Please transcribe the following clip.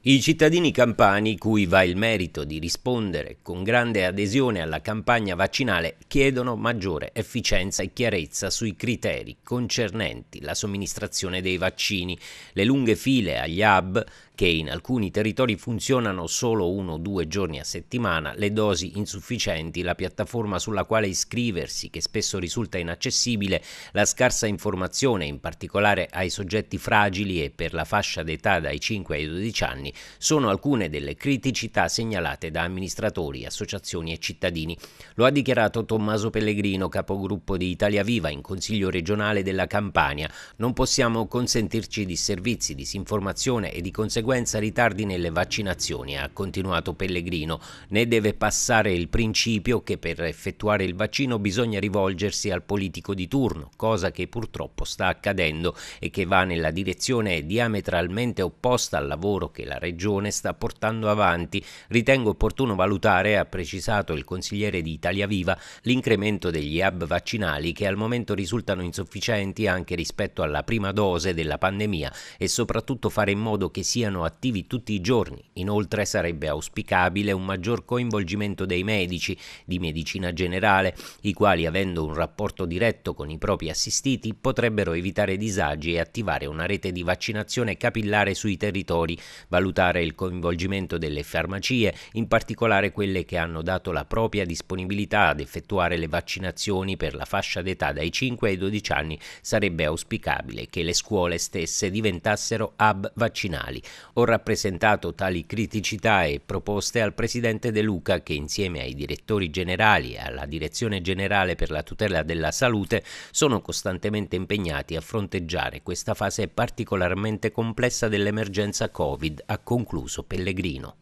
I cittadini campani, cui va il merito di rispondere con grande adesione alla campagna vaccinale, chiedono maggiore efficienza e chiarezza sui criteri concernenti la somministrazione dei vaccini, le lunghe file agli hub, che in alcuni territori funzionano solo uno o due giorni a settimana, le dosi insufficienti, la piattaforma sulla quale iscriversi che spesso risulta inaccessibile, la scarsa informazione in particolare ai soggetti fragili e per la fascia d'età dai 5 ai 12 anni sono alcune delle criticità segnalate da amministratori, associazioni e cittadini. Lo ha dichiarato Tommaso Pellegrino, capogruppo di Italia Viva in Consiglio regionale della Campania. Non possiamo consentirci disservizi, disinformazione e di conseguenza conseguenza ritardi nelle vaccinazioni, ha continuato Pellegrino. Ne deve passare il principio che per effettuare il vaccino bisogna rivolgersi al politico di turno, cosa che purtroppo sta accadendo e che va nella direzione diametralmente opposta al lavoro che la Regione sta portando avanti. Ritengo opportuno valutare, ha precisato il consigliere di Italia Viva, l'incremento degli hub vaccinali che al momento risultano insufficienti anche rispetto alla prima dose della pandemia e soprattutto fare in modo che siano sono attivi tutti i giorni. Inoltre sarebbe auspicabile un maggior coinvolgimento dei medici di medicina generale, i quali avendo un rapporto diretto con i propri assistiti potrebbero evitare disagi e attivare una rete di vaccinazione capillare sui territori, valutare il coinvolgimento delle farmacie, in particolare quelle che hanno dato la propria disponibilità ad effettuare le vaccinazioni per la fascia d'età dai 5 ai 12 anni, sarebbe auspicabile che le scuole stesse diventassero hub vaccinali. Ho rappresentato tali criticità e proposte al Presidente De Luca che insieme ai direttori generali e alla Direzione Generale per la tutela della salute sono costantemente impegnati a fronteggiare questa fase particolarmente complessa dell'emergenza Covid, ha concluso Pellegrino.